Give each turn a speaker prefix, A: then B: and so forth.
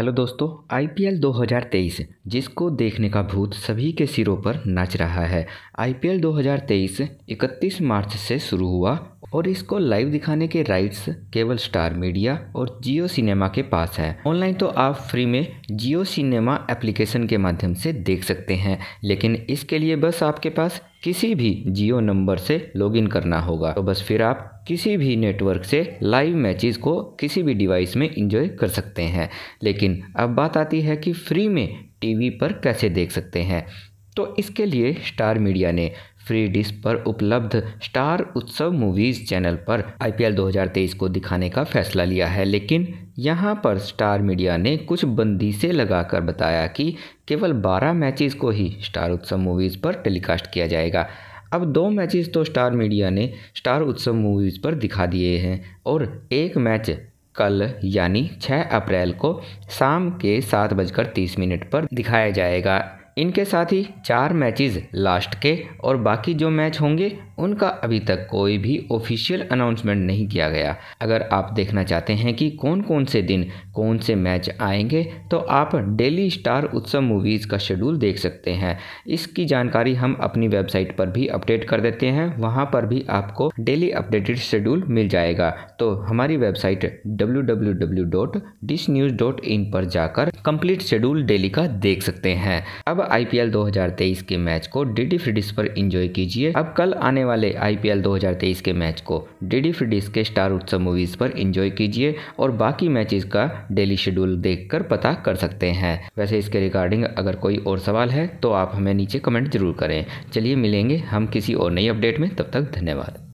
A: hello दोस्तों IPL 2023 जिसको देखने का भूत सभी के सिरों पर नाच रहा है आईपीएल 2023 31 मार्च से शुरू हुआ और इसको लाइव दिखाने के राइट्स केवल स्टार मीडिया और जियो सिनेमा के पास है ऑनलाइन तो आप फ्री में जियो सिनेमा एप्लीकेशन के माध्यम से देख सकते हैं लेकिन इसके लिए बस आपके पास किसी भी जियो नंबर से लॉगिन करना होगा तो बस फिर आप किसी भी नेटवर्क से लाइव मैचेस को किसी भी डिवाइस में इंजॉय कर सकते हैं लेकिन अब बात आती है कि फ्री में टीवी पर कैसे देख सकते हैं तो इसके लिए स्टार मीडिया ने फ्री डिश पर उपलब्ध स्टार उत्सव मूवीज़ चैनल पर आईपीएल 2023 को दिखाने का फैसला लिया है लेकिन यहां पर स्टार मीडिया ने कुछ से लगाकर बताया कि केवल 12 मैचेस को ही स्टार उत्सव मूवीज़ पर टेलीकास्ट किया जाएगा अब दो मैचेस तो स्टार मीडिया ने स्टार उत्सव मूवीज़ पर दिखा दिए हैं और एक मैच कल यानी 6 अप्रैल को शाम के सात बजकर तीस मिनट पर दिखाया जाएगा इनके साथ ही चार मैचेस लास्ट के और बाकी जो मैच होंगे उनका अभी तक कोई भी ऑफिशियल अनाउंसमेंट नहीं किया गया अगर आप देखना चाहते हैं कि कौन कौन से दिन कौन से मैच आएंगे तो आप डेली स्टार उत्सव मूवीज़ का शेड्यूल देख सकते हैं इसकी जानकारी हम अपनी वेबसाइट पर भी अपडेट कर देते हैं वहाँ पर भी आपको डेली अपडेटेड शेड्यूल मिल जाएगा तो हमारी वेबसाइट डब्ल्यू पर जाकर कंप्लीट शेड्यूल डेली का देख सकते हैं अब आई 2023 के मैच को डी डी फ्रिडिस पर इंजॉय कीजिए अब कल आने वाले आई 2023 के मैच को डी डी फ्रिडिस के स्टार उत्सव मूवीज़ पर इंजॉय कीजिए और बाकी मैचेस का डेली शेड्यूल देखकर पता कर सकते हैं वैसे इसके रिगार्डिंग अगर कोई और सवाल है तो आप हमें नीचे कमेंट जरूर करें चलिए मिलेंगे हम किसी और नई अपडेट में तब तक धन्यवाद